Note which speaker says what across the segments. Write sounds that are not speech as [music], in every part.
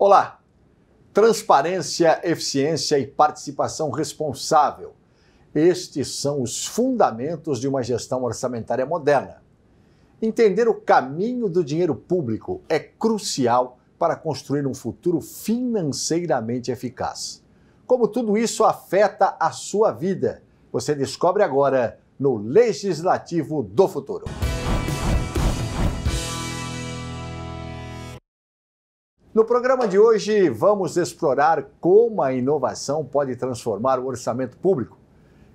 Speaker 1: Olá! Transparência, eficiência e participação responsável. Estes são os fundamentos de uma gestão orçamentária moderna. Entender o caminho do dinheiro público é crucial para construir um futuro financeiramente eficaz. Como tudo isso afeta a sua vida, você descobre agora no Legislativo do Futuro. No programa de hoje, vamos explorar como a inovação pode transformar o orçamento público,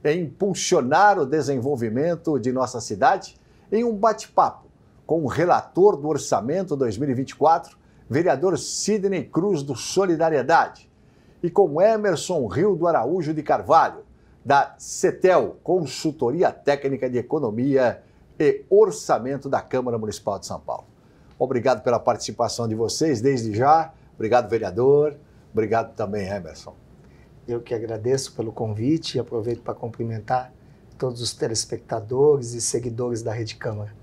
Speaker 1: impulsionar o desenvolvimento de nossa cidade em um bate-papo com o relator do Orçamento 2024, vereador Sidney Cruz do Solidariedade, e com Emerson Rio do Araújo de Carvalho, da CETEL, Consultoria Técnica de Economia e Orçamento da Câmara Municipal de São Paulo. Obrigado pela participação de vocês desde já. Obrigado, vereador. Obrigado também, Emerson.
Speaker 2: Eu que agradeço pelo convite e aproveito para cumprimentar todos os telespectadores e seguidores da Rede Câmara.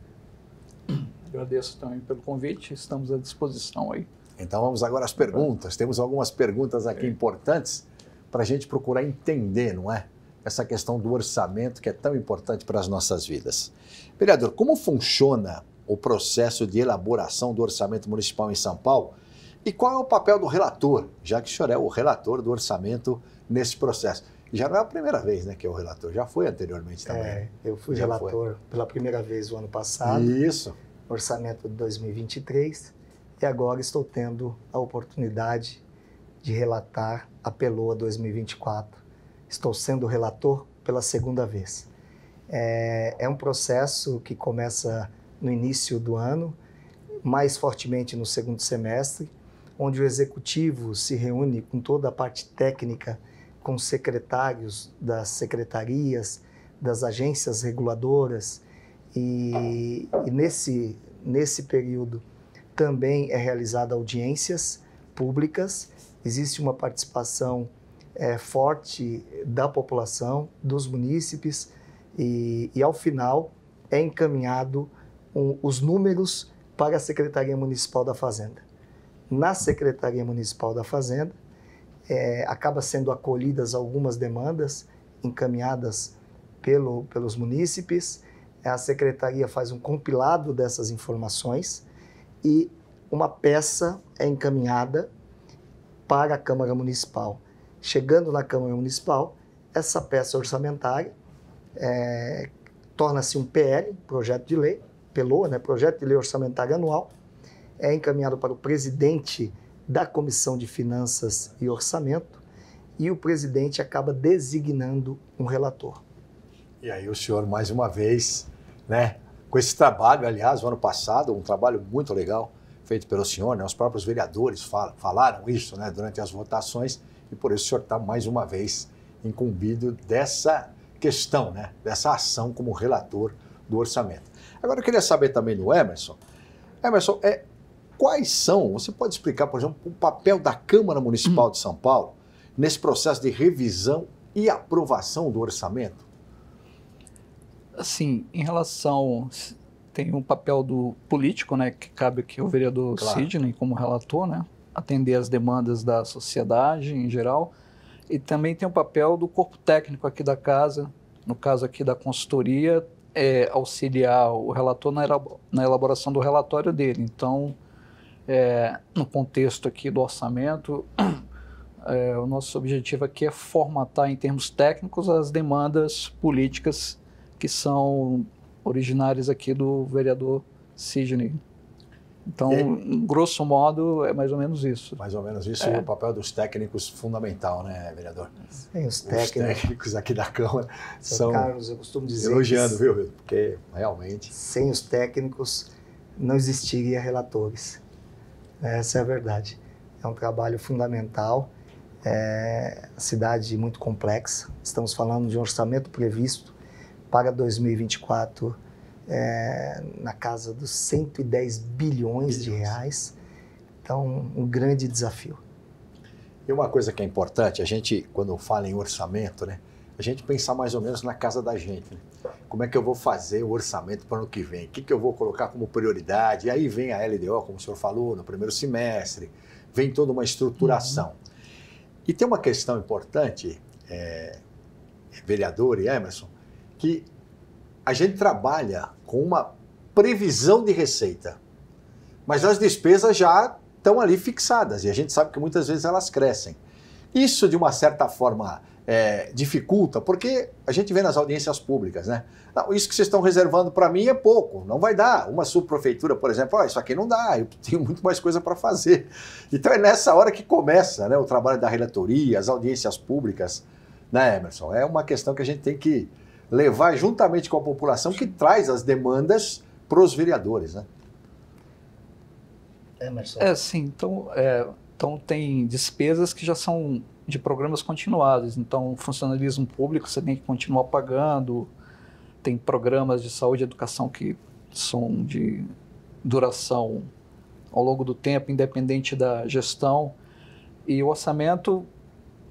Speaker 3: Agradeço também pelo convite, estamos à
Speaker 1: disposição aí. Então vamos agora às perguntas. Temos algumas perguntas aqui é. importantes para a gente procurar entender, não é? Essa questão do orçamento que é tão importante para as nossas vidas. Vereador, como funciona o processo de elaboração do orçamento municipal em São Paulo? E qual é o papel do relator, já que o senhor é o relator do orçamento nesse processo? Já não é a primeira vez né, que é o relator, já foi anteriormente também. É, né? eu fui já relator foi.
Speaker 2: pela primeira vez o ano passado. Isso. Orçamento de 2023. E agora estou tendo a oportunidade de relatar a PELOA 2024. Estou sendo relator pela segunda vez. É, é um processo que começa no início do ano, mais fortemente no segundo semestre, onde o executivo se reúne com toda a parte técnica, com secretários das secretarias, das agências reguladoras, e, e nesse, nesse período também é realizada audiências públicas, existe uma participação é, forte da população, dos munícipes, e, e ao final é encaminhado um, os números para a Secretaria Municipal da Fazenda. Na Secretaria Municipal da Fazenda, é, acaba sendo acolhidas algumas demandas encaminhadas pelo, pelos munícipes, a secretaria faz um compilado dessas informações e uma peça é encaminhada para a Câmara Municipal. Chegando na Câmara Municipal, essa peça orçamentária é, torna-se um PL, projeto de lei, PELOA, né, Projeto de Lei Orçamentária Anual, é encaminhado para o presidente da Comissão de Finanças e Orçamento e o presidente acaba designando um relator.
Speaker 1: E aí o senhor, mais uma vez, né, com esse trabalho, aliás, o ano passado, um trabalho muito legal feito pelo senhor, né, os próprios vereadores falaram isso né, durante as votações e por isso o senhor está, mais uma vez, incumbido dessa questão, né, dessa ação como relator do orçamento. Agora eu queria saber também do Emerson. Emerson, é, quais são, você pode explicar, por exemplo, o papel da Câmara Municipal de São Paulo nesse processo
Speaker 3: de revisão e aprovação do orçamento? Assim, em relação. Tem um papel do político, né, que cabe aqui o vereador claro. Sidney, como relator, né, atender as demandas da sociedade em geral. E também tem o papel do corpo técnico aqui da casa, no caso aqui da consultoria, é, auxiliar o relator na, elaboração do relatório dele. Então, é, no contexto aqui do orçamento, [clears throat] é, o nosso objetivo aqui é formatar em termos técnicos as demandas políticas que são originárias aqui do vereador Sidney. Então,
Speaker 1: grosso modo, é mais ou menos isso. Mais ou menos isso, é. o papel dos técnicos fundamental, né, vereador? Sim,
Speaker 2: os, os técnicos, aqui da Câmara são. Carlos, eu costumo dizer. Elogiando, viu, Hildo? Porque realmente. Sem os técnicos não existiria relatores. Essa é a verdade. É um trabalho fundamental. É, cidade muito complexa. Estamos falando de um orçamento previsto para 2024 é, na casa dos 110 bilhões, de reais. Então, um grande desafio.
Speaker 1: E uma coisa que é importante, a gente, quando fala em orçamento, né, a gente pensar mais ou menos na casa da gente. Né? Como é que eu vou fazer o orçamento para o ano que vem? O que, que eu vou colocar como prioridade? E aí vem a LDO, como o senhor falou, no primeiro semestre, vem toda uma estruturação. Uhum. E tem uma questão importante, é, vereador e Emerson, que a gente trabalha com uma previsão de receita, mas as despesas já estão ali fixadas e a gente sabe que muitas vezes elas crescem. Isso, de uma certa forma, é, dificulta, porque a gente vê nas audiências públicas, né? Não, isso que vocês estão reservando para mim é pouco, não vai dar. Uma subprefeitura, por exemplo, oh, isso aqui não dá, eu [laughs] tenho muito mais coisa para fazer. Então é nessa hora que começa né, o trabalho da relatoria, as audiências públicas, né, Emerson? É uma questão que a gente tem que levar juntamente com a população que traz as demandas para os vereadores. Né?
Speaker 2: É,
Speaker 3: é sim. Então, é, então, tem despesas que já são de programas continuados. Então, funcionalismo público você tem que continuar pagando. Tem programas de saúde e educação que são de duração ao longo do tempo, independente da gestão. E o orçamento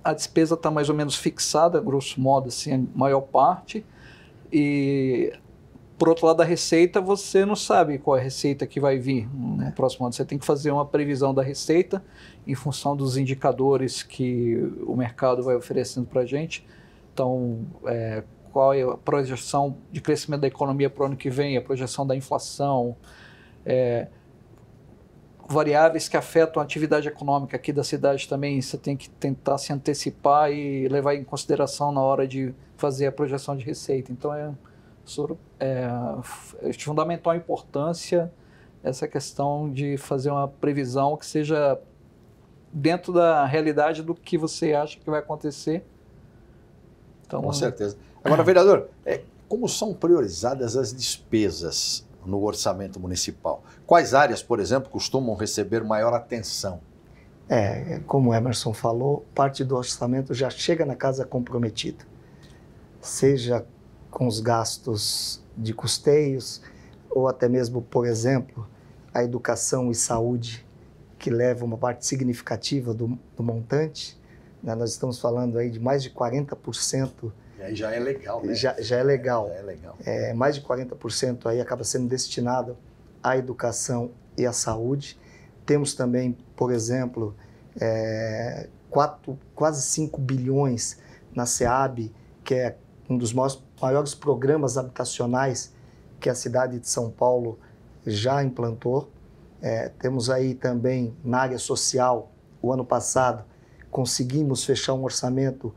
Speaker 3: a despesa está mais ou menos fixada, grosso modo, assim, a maior parte. E por outro lado a receita, você não sabe qual é a receita que vai vir no né? é. próximo ano. Você tem que fazer uma previsão da receita em função dos indicadores que o mercado vai oferecendo para a gente. Então, é, qual é a projeção de crescimento da economia para o ano que vem, a projeção da inflação. É, variáveis que afetam a atividade econômica aqui da cidade também, você tem que tentar se antecipar e levar em consideração na hora de fazer a projeção de receita. Então é, é, é de fundamental importância essa questão de fazer uma previsão que seja dentro da realidade do que você acha que vai acontecer.
Speaker 1: Então, Com certeza. Agora, vereador, é, como são priorizadas as despesas no orçamento municipal? Quais áreas, por exemplo, costumam receber maior atenção?
Speaker 2: É, como Emerson falou, parte do orçamento já chega na casa comprometida, seja com os gastos de custeios ou até mesmo, por exemplo, a educação e saúde, que leva uma parte significativa do, do montante. Né? Nós estamos falando aí de mais de 40% Aí é, já é legal, né? Já, já é legal. Já é legal. É, mais de 40% aí acaba sendo destinado à educação e à saúde. Temos também, por exemplo, é, quatro, quase 5 bilhões na SEAB, que é um dos maiores, maiores programas habitacionais que a cidade de São Paulo já implantou. É, temos aí também na área social, o ano passado, conseguimos fechar um orçamento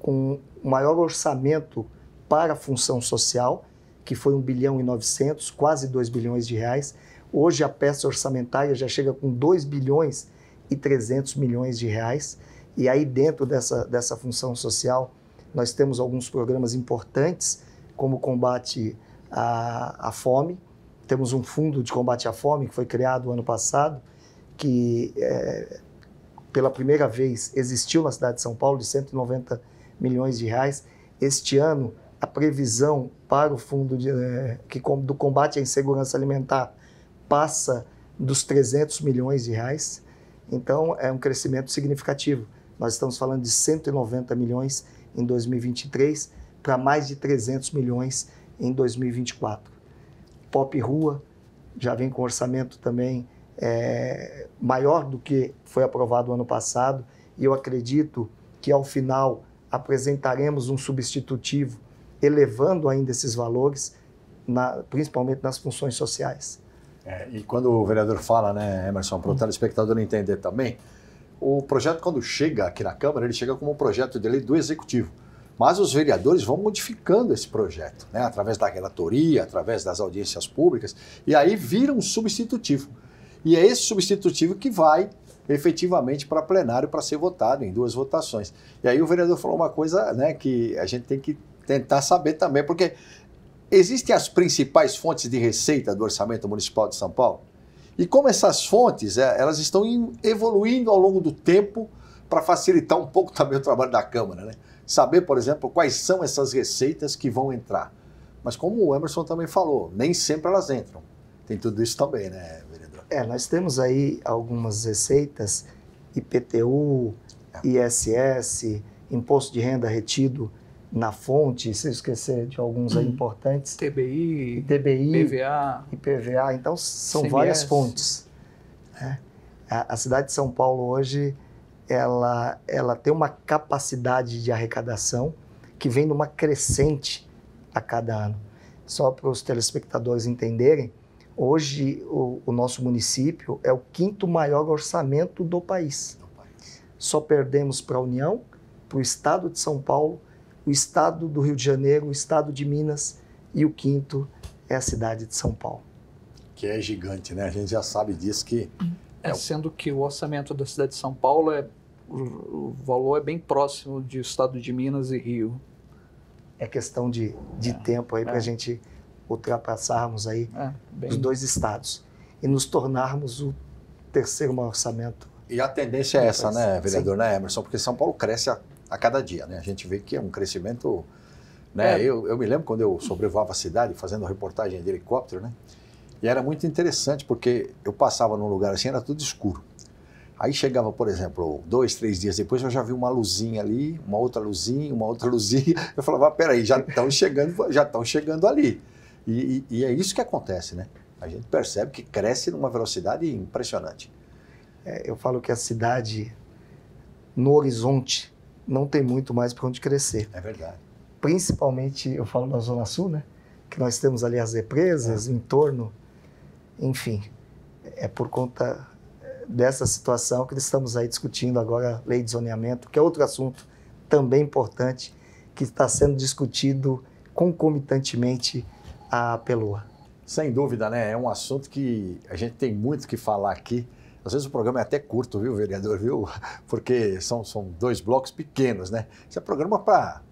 Speaker 2: com o maior orçamento para a função social, que foi 1 bilhão e 900, quase 2 bilhões de reais. Hoje a peça orçamentária já chega com 2 bilhões e 300 milhões de reais. E aí dentro dessa, dessa função social, nós temos alguns programas importantes, como combate à, à fome. Temos um fundo de combate à fome que foi criado ano passado, que é, pela primeira vez existiu na cidade de São Paulo, de 190 milhões milhões de reais. Este ano, a previsão para o fundo de, é, que, do combate à insegurança alimentar passa dos 300 milhões de reais. Então, é um crescimento significativo. Nós estamos falando de 190 milhões em 2023 para mais de 300 milhões em 2024. Pop Rua já vem com orçamento também é, maior do que foi aprovado ano passado e eu acredito que ao final apresentaremos um substitutivo elevando ainda esses valores, na, principalmente nas funções sociais.
Speaker 1: É, e quando o vereador fala, né, Emerson, para o hum. telespectador entender também, o projeto, quando chega aqui na Câmara, ele chega como um projeto de lei do Executivo. Mas os vereadores vão modificando esse projeto, né, através da relatoria, através das audiências públicas, e aí vira um substitutivo. E é esse substitutivo que vai efetivamente para plenário para ser votado em duas votações. E aí o vereador falou uma coisa né, que a gente tem que tentar saber também, porque existem as principais fontes de receita do orçamento municipal de São Paulo. E como essas fontes, é, elas estão evoluindo ao longo do tempo para facilitar um pouco [laughs] também o trabalho da Câmara, né? Saber, por exemplo, quais são essas receitas que vão entrar. Mas como o Emerson também falou, nem sempre elas entram. Tem tudo isso também, né?
Speaker 2: É, nós temos aí algumas receitas, IPTU, ISS, Imposto de Renda Retido na Fonte, se eu esquecer de alguns aí uhum. importantes. TBI, TBI IPVA. IPVA, então são CMS. várias fontes. Né? A, a cidade de São Paulo hoje, ela, ela tem uma capacidade de arrecadação que vem numa crescente a cada ano. Só para os telespectadores entenderem, Hoje, o, o, nosso município é o quinto maior orçamento do país. Do país. Só perdemos para a União, para o Estado de São Paulo, o Estado do Rio de Janeiro, o Estado de Minas e o quinto é a cidade de São Paulo.
Speaker 1: Que é gigante, né? A gente já sabe disso que...
Speaker 3: É, é sendo que o orçamento da cidade de São Paulo é... O valor é bem próximo do estado
Speaker 2: de Minas e Rio. É questão de, de é. tempo aí é. para a gente ultrapassarmos aí é, bem... os dois estados e nos tornarmos o terceiro maior orçamento.
Speaker 1: E a tendência é essa, né, vereador, Sim. né, Emerson? Porque São Paulo cresce a, a, cada dia, né? A gente vê que é um crescimento... Né? É. Eu, eu me lembro quando eu sobrevoava a cidade fazendo reportagem de helicóptero, né? E era muito interessante, porque eu passava num lugar assim, era tudo escuro. Aí chegava, por exemplo, dois, três dias depois, eu já vi uma luzinha ali, uma outra luzinha, uma outra [laughs] luzinha. Eu falava, ah, peraí, já estão chegando, já estão chegando ali. E, e, e é isso que acontece, né? A gente percebe que cresce numa velocidade impressionante.
Speaker 2: É, eu falo que a cidade, no horizonte, não tem muito mais para onde crescer. É verdade. Principalmente, eu falo na Zona Sul, né? Que nós temos ali as represas, é. o entorno, enfim. É por conta é, dessa situação que estamos aí discutindo agora a lei de zoneamento, que é outro assunto também importante que está sendo discutido concomitantemente a Pelua. Sem dúvida, né? É um assunto que a gente tem muito que falar aqui. Às vezes
Speaker 1: o programa é até curto, viu, vereador, viu? [laughs] Porque são, são dois blocos pequenos, né? Isso é programa para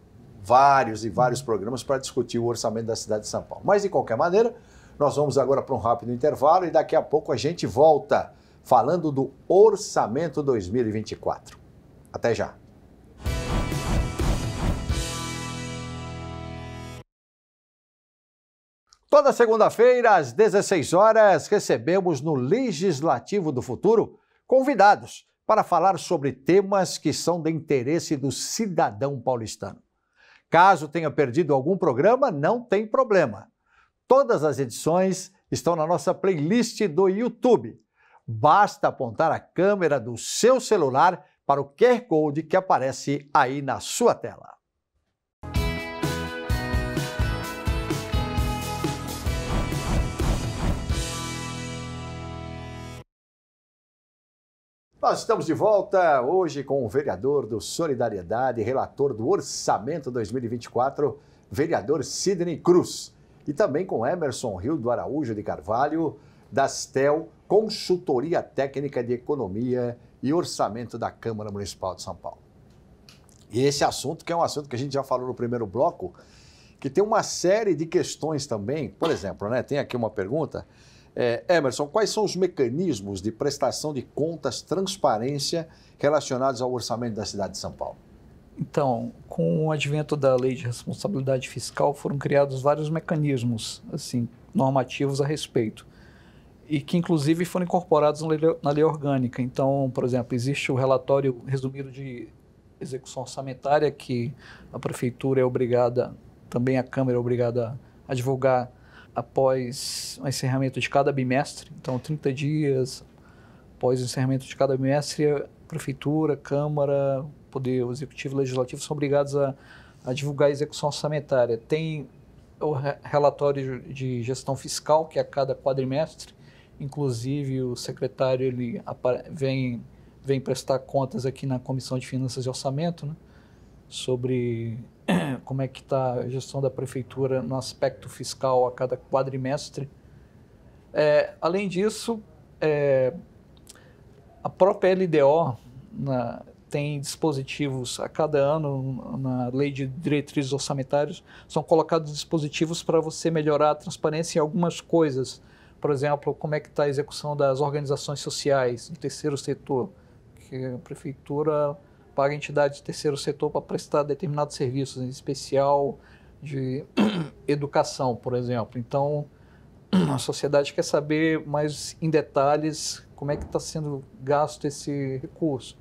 Speaker 1: vários e vários programas para discutir o orçamento da cidade de São Paulo. Mas, de qualquer maneira, nós vamos agora para um rápido intervalo e daqui a pouco a gente volta falando do orçamento 2024. Até já! Toda segunda-feira, às 16 horas, recebemos no Legislativo do Futuro convidados para falar sobre temas que são de interesse do cidadão paulistano. Caso tenha perdido algum programa, não tem problema. Todas as edições estão na nossa playlist do YouTube. Basta apontar a câmera do seu celular para o QR Code que aparece aí na sua tela. Nós estamos de volta hoje com o vereador do Solidariedade, relator do Orçamento 2024, vereador Sidney Cruz. E também com Emerson Rio do Araújo de Carvalho, da STEL, Consultoria Técnica de Economia e Orçamento da Câmara Municipal de São Paulo. E esse assunto, que é um assunto que a gente já falou no primeiro bloco, que tem uma série de questões também. Por exemplo, né, tem aqui uma pergunta é, Emerson, quais são os mecanismos de prestação de contas, transparência relacionados ao orçamento da cidade de São Paulo?
Speaker 3: Então, com o advento da lei de responsabilidade fiscal, foram criados vários mecanismos, assim, normativos a respeito e que inclusive foram incorporados na lei, orgânica. Então, por exemplo, existe o relatório resumido de execução orçamentária que a prefeitura é obrigada, também a Câmara é obrigada a divulgar após o encerramento de cada bimestre, então 30 dias após o encerramento de cada bimestre, a prefeitura, a câmara, poder executivo, e legislativo são obrigados a, a divulgar a execução orçamentária. Tem o relatório de gestão fiscal que é a cada quadrimestre, inclusive o secretário ele vem vem prestar contas aqui na comissão de finanças e orçamento, né? sobre [clears throat] como é que está a gestão da prefeitura no aspecto fiscal a cada quadrimestre. É, além disso, é, a própria LDO na, tem dispositivos a cada ano na lei de diretrizes orçamentárias, são colocados dispositivos para você melhorar a transparência em algumas coisas. Por exemplo, como é que está a execução das organizações sociais, do terceiro setor, que a prefeitura para entidades de terceiro setor para prestar determinados serviços, em especial de [clears throat] educação, por exemplo. Então, [clears throat] a sociedade quer saber mais em detalhes como é que está sendo gasto esse recurso.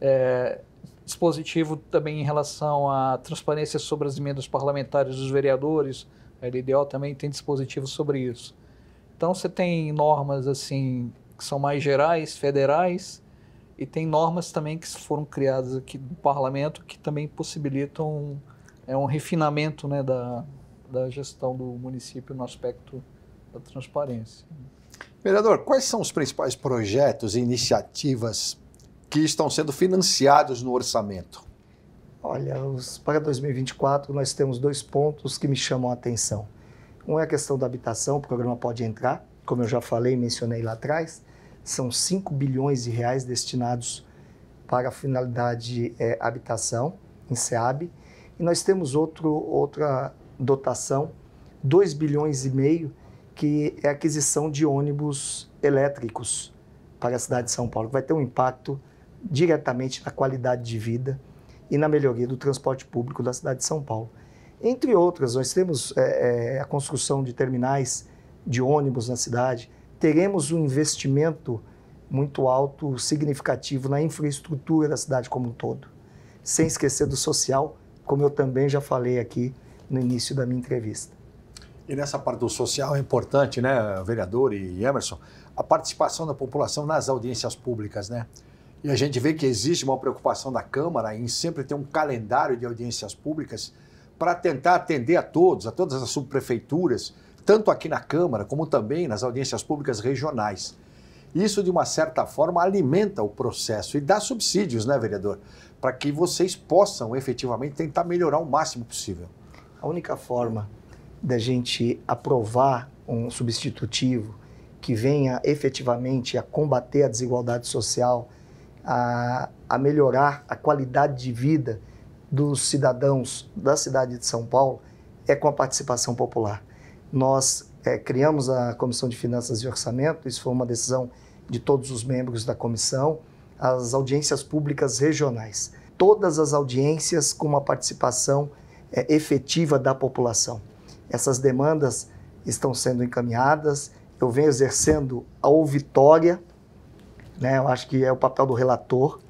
Speaker 3: É, dispositivo também em relação à transparência sobre as emendas parlamentares dos vereadores, a LDO também tem dispositivo sobre isso. Então, você tem normas assim que são mais gerais, federais, e tem normas também que foram criadas aqui no parlamento que também possibilitam é um refinamento né, da, da gestão do município no aspecto da transparência.
Speaker 1: Vereador, quais são os principais projetos e iniciativas que estão sendo financiados no orçamento?
Speaker 2: Olha, os, para 2024 nós temos dois pontos que me chamam a atenção. Um é a questão da habitação, o programa pode entrar, como eu já falei, e mencionei lá atrás são 5 bilhões de reais destinados para a finalidade é, habitação, em SEAB, e nós temos outro, outra dotação, 2 bilhões e meio, que é a aquisição de ônibus elétricos para a cidade de São Paulo, que vai ter um impacto diretamente na qualidade de vida e na melhoria do transporte público da cidade de São Paulo. Entre outras, nós temos é, é, a construção de terminais de ônibus na cidade, teremos um investimento muito alto, significativo na infraestrutura da cidade como um todo, sem esquecer do social, como eu também já falei aqui no início da minha entrevista.
Speaker 1: E nessa parte do social é importante, né, vereador e Emerson, a participação da população nas audiências públicas, né? E a gente vê que existe uma preocupação da Câmara em sempre ter um calendário de audiências públicas para tentar atender a todos, a todas as subprefeituras, tanto aqui na Câmara como também nas audiências públicas regionais. Isso, de uma certa forma, alimenta o processo e dá subsídios, né, vereador? Para que vocês possam efetivamente
Speaker 2: tentar melhorar o máximo possível. A única forma da gente aprovar um substitutivo que venha efetivamente a combater a desigualdade social, a, a melhorar a qualidade de vida dos cidadãos da cidade de São Paulo, é com a participação popular nós é, criamos a Comissão de Finanças e Orçamento, isso foi uma decisão de todos os membros da comissão, as audiências públicas regionais. Todas as audiências com uma participação é, efetiva da população. Essas demandas estão sendo encaminhadas, eu venho exercendo a ouvitória, né, eu acho que é o papel do relator,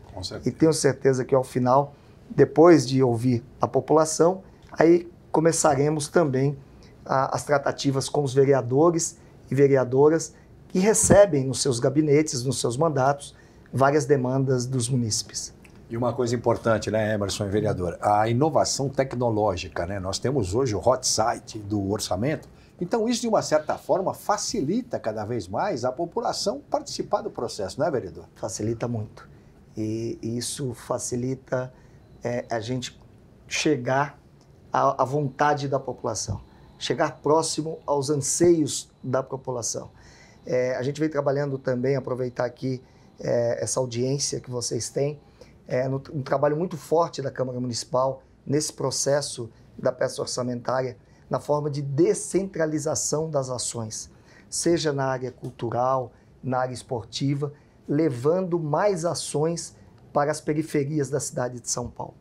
Speaker 2: e tenho certeza que ao final, depois de ouvir a população, aí começaremos também a, as tratativas com os vereadores e vereadoras que recebem nos seus gabinetes, nos seus mandatos, várias demandas dos munícipes.
Speaker 1: E uma coisa importante, né, Emerson, vereador? A inovação tecnológica, né? Nós temos hoje o hot site do orçamento. Então, isso, de uma certa forma, facilita cada vez mais a população participar do processo, não é, vereador?
Speaker 2: Facilita muito. E isso facilita é, a gente chegar à vontade da população chegar próximo aos anseios da população. É, a gente vem trabalhando também, aproveitar aqui é, essa audiência que vocês têm, é, no, um trabalho muito forte da Câmara Municipal nesse processo da peça orçamentária, na forma de descentralização das ações, seja na área cultural, na área esportiva, levando mais ações para as periferias da cidade de São Paulo.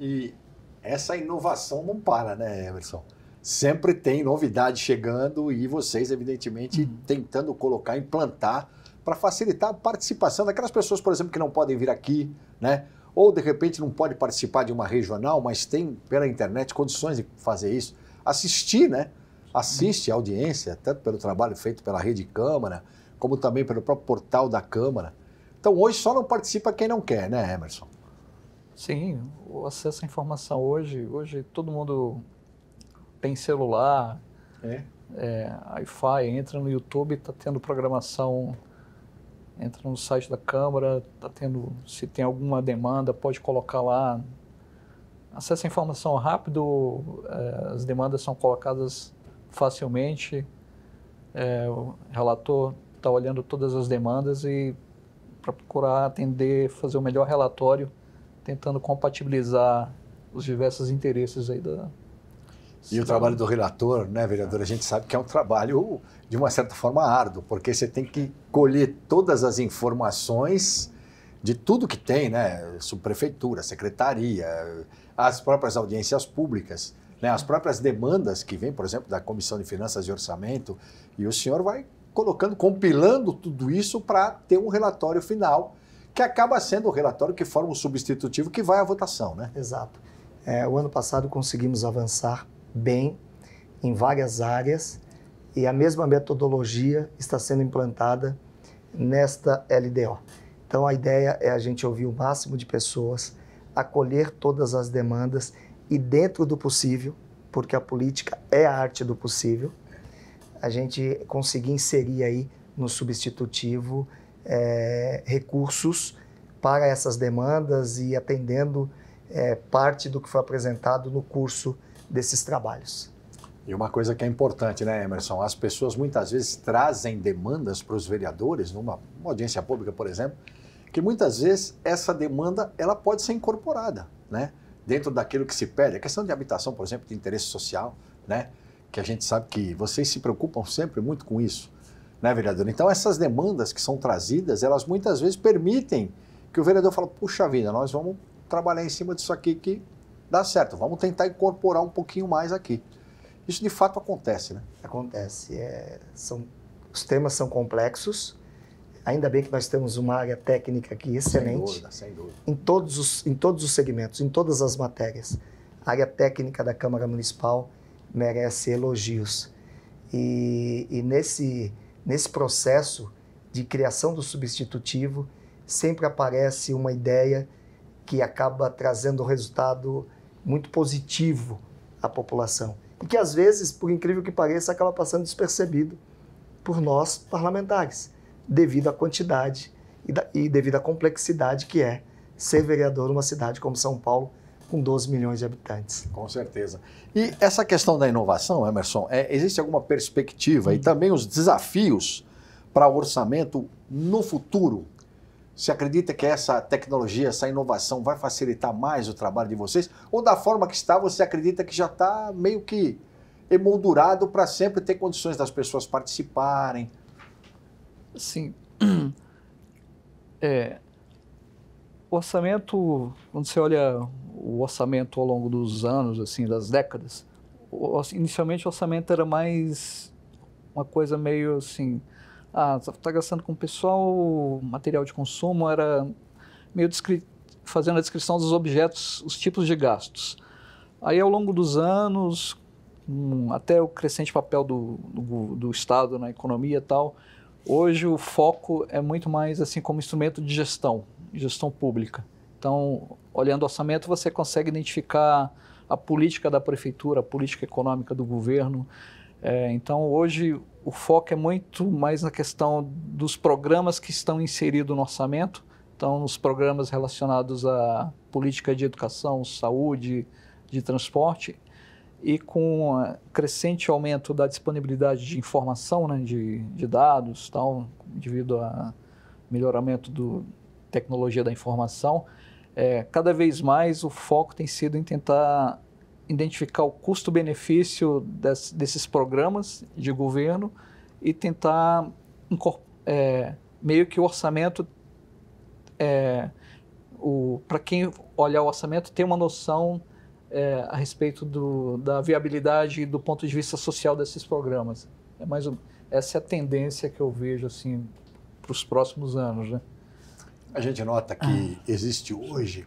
Speaker 1: E essa inovação não para, né, Emerson? sempre tem novidade chegando e vocês, evidentemente, uhum. tentando colocar, implantar para facilitar a participação daquelas pessoas, por exemplo, que não podem vir aqui, né? Ou de repente não pode participar de uma regional, mas tem pela internet condições de fazer isso. Assistir, né? Assiste a audiência, tanto pelo trabalho feito pela Rede Câmara, como também pelo próprio portal da Câmara.
Speaker 3: Então hoje só não participa quem não quer, né, Emerson? Sim, o acesso à informação hoje, hoje todo mundo tem celular, é. É, Wi-Fi, entra no YouTube, está tendo programação, entra no site da Câmara, está tendo, se tem alguma demanda, pode colocar lá. Acessa a informação rápido, é, as demandas são colocadas facilmente, é, o relator está olhando todas as demandas e para procurar atender, fazer o melhor relatório, tentando compatibilizar os diversos interesses aí da,
Speaker 1: e o trabalho do relator, né, vereador, a gente sabe que é um trabalho, de uma certa forma, árduo, porque você tem que colher todas as informações de tudo que tem, né, subprefeitura, secretaria, as próprias audiências públicas, né, as próprias demandas que vêm, por exemplo, da Comissão de Finanças e Orçamento, e o senhor vai colocando, compilando tudo isso para ter um relatório final, que acaba sendo o relatório que forma o substitutivo que vai à votação, né? Exato.
Speaker 2: É, o ano passado conseguimos avançar bem em várias áreas e a mesma metodologia está sendo implantada nesta LDO. Então a ideia é a gente ouvir o máximo de pessoas, acolher todas as demandas e dentro do possível, porque a política é a arte do possível, a gente conseguir inserir aí no substitutivo é, recursos para essas demandas e atendendo é, parte do que foi apresentado no curso desses trabalhos.
Speaker 1: E uma coisa que é importante, né, Emerson? As pessoas muitas vezes trazem demandas para os vereadores, numa audiência pública, por exemplo, que muitas vezes essa demanda ela pode ser incorporada, né? Dentro daquilo que se pede. A questão de habitação, por exemplo, de interesse social, né? Que a gente sabe que vocês se preocupam sempre muito com isso, né, vereador? Então, essas demandas que são trazidas, elas muitas vezes permitem que o vereador fale, puxa vida, nós vamos trabalhar em cima disso aqui que
Speaker 2: dá certo, vamos tentar incorporar um pouquinho mais aqui. Isso de fato acontece, né? Acontece. É, são, os temas são complexos. Ainda bem que nós temos uma área técnica aqui excelente. Sem dúvida, sem dúvida. Em todos os, em todos os segmentos, em todas as matérias. A área técnica da Câmara Municipal merece elogios. E, e nesse, nesse processo de criação do substitutivo, sempre aparece uma ideia que acaba trazendo o resultado muito positivo à população. E que às vezes, por incrível que pareça, acaba passando despercebido por nós parlamentares, devido à quantidade e, da, e devido à complexidade que é ser vereador numa cidade como São Paulo, com 12 milhões de habitantes.
Speaker 1: Com certeza. E essa questão da inovação, Emerson, é, existe alguma perspectiva hum. e também os desafios para o orçamento no futuro você acredita que essa tecnologia, essa inovação vai facilitar mais o trabalho de vocês? Ou da forma que está, você acredita que já está meio que emoldurado para sempre ter condições das pessoas participarem?
Speaker 3: Sim. [clears throat] É, o orçamento, quando você olha o orçamento ao longo dos anos, assim, das décadas, inicialmente o orçamento era mais uma coisa meio assim, ah, está gastando com pessoal, material de consumo, era meio fazendo a descrição dos objetos, os tipos de gastos. Aí, ao longo dos anos, hum, até o crescente papel do, do, do Estado na economia e tal, hoje o foco é muito mais assim como instrumento de gestão, gestão pública. Então, olhando o orçamento, você consegue identificar a política da prefeitura, a política econômica do governo, é, então, hoje, o foco é muito mais na questão dos programas que estão inseridos no orçamento. Então, os programas relacionados à política de educação, saúde, de transporte. E com o crescente aumento da disponibilidade de informação, né, de, de dados, tal, devido ao melhoramento da tecnologia da informação, é, cada vez mais o foco tem sido em tentar identificar o custo-benefício desses programas de governo e tentar é, meio que o orçamento é, para quem olhar o orçamento ter uma noção é, a respeito do, da viabilidade do ponto de vista social desses programas é mais um, essa é a tendência que eu vejo assim para os próximos anos né? a gente nota que ah. existe hoje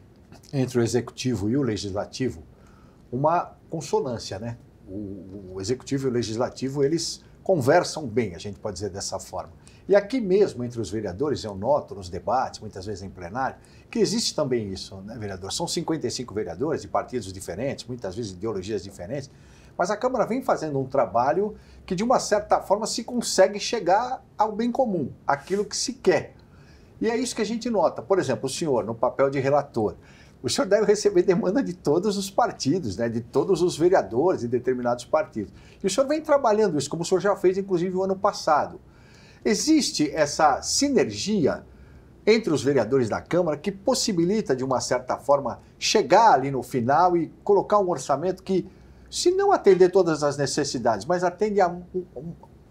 Speaker 1: entre o executivo e o legislativo uma consonância, né? O, o, executivo e o legislativo, eles conversam bem, a gente pode dizer dessa forma. E aqui mesmo, entre os vereadores, eu noto nos debates, muitas vezes em plenário, que existe também isso, né, vereador? São 55 vereadores de partidos diferentes, muitas vezes ideologias diferentes, mas a Câmara vem fazendo um trabalho que, de uma certa forma, se consegue chegar ao bem comum, aquilo que se quer. E é isso que a gente nota. Por exemplo, o senhor, no papel de relator, o senhor deve receber demanda de todos os partidos, né, de todos os vereadores de determinados partidos. E o senhor vem trabalhando isso, como o senhor já fez, inclusive, o ano passado. Existe essa sinergia entre os vereadores da Câmara que possibilita, de uma certa forma, chegar ali no final e colocar um orçamento que, se não atender todas as necessidades, mas atende a,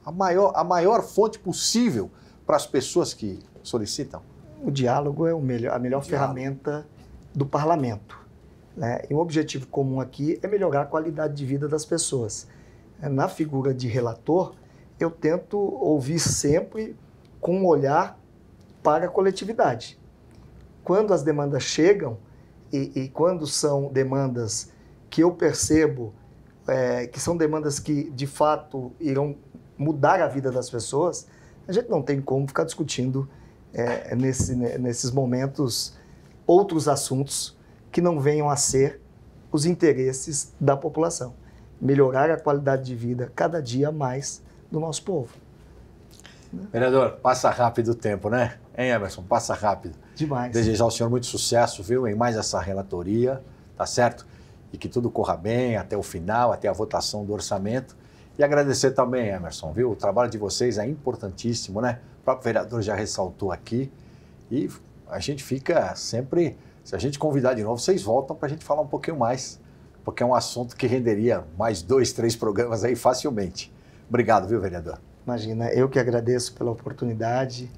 Speaker 1: a maior, a maior fonte possível para as pessoas que solicitam?
Speaker 2: O diálogo é melhor, a melhor ferramenta do parlamento. Né? E o objetivo comum aqui é melhorar a qualidade de vida das pessoas. É, na figura de relator, eu tento ouvir sempre com um olhar para a coletividade. Quando as demandas chegam, e, e quando são demandas que eu percebo é, que são demandas que de fato irão mudar a vida das pessoas, a gente não tem como ficar discutindo é, nesse, nesses momentos outros assuntos que não venham a ser os interesses da população. Melhorar a qualidade de vida cada dia mais do nosso povo.
Speaker 1: Vereador, passa rápido o tempo, né? Hein, Emerson? Passa rápido. Demais. Desejar ao senhor muito sucesso, viu, em mais essa relatoria, tá certo? E que tudo corra bem até o final, até a votação do orçamento. E agradecer também, Emerson, viu? O trabalho de vocês é importantíssimo, né? O próprio vereador já ressaltou aqui. E a gente fica sempre. Se a gente convidar de novo, vocês voltam para a gente falar um pouquinho mais, porque é um assunto que renderia mais dois, três programas aí facilmente. Obrigado, viu,
Speaker 2: vereador? Imagina, eu que agradeço pela oportunidade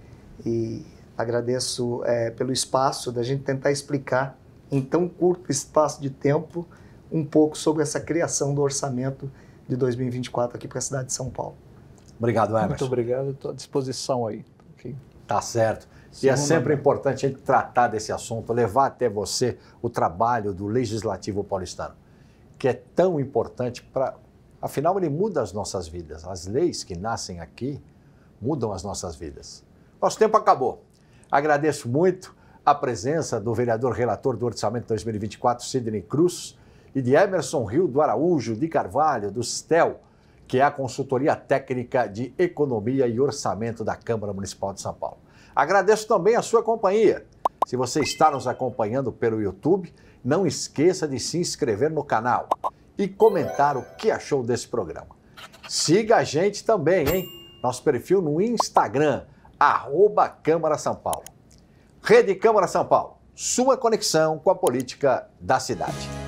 Speaker 2: e agradeço é, pelo espaço da gente tentar explicar, em tão curto espaço de tempo, um pouco sobre essa criação do orçamento de 2024 aqui para a cidade de São Paulo. Obrigado, Emerson. Muito obrigado, estou à disposição aí. Tá okay.
Speaker 1: Tá certo e é sempre importante a gente tratar desse assunto, levar até você o trabalho do Legislativo Paulistano, que é tão importante para. Afinal, ele muda as nossas vidas. As leis que nascem aqui mudam as nossas vidas. Nosso tempo acabou. Agradeço muito a presença do vereador relator do Orçamento 2024, Sidney Cruz, e de Emerson Rio do Araújo, de Carvalho, do STEL, que é a consultoria técnica de economia e orçamento da Câmara Municipal de São Paulo. Agradeço também a sua companhia. Se você está nos acompanhando pelo YouTube, não esqueça de se inscrever no canal e comentar o que achou desse programa. Siga a gente também, hein? Nosso perfil no Instagram, arroba Câmara São Paulo. Rede Câmara São Paulo, sua conexão com a política da cidade.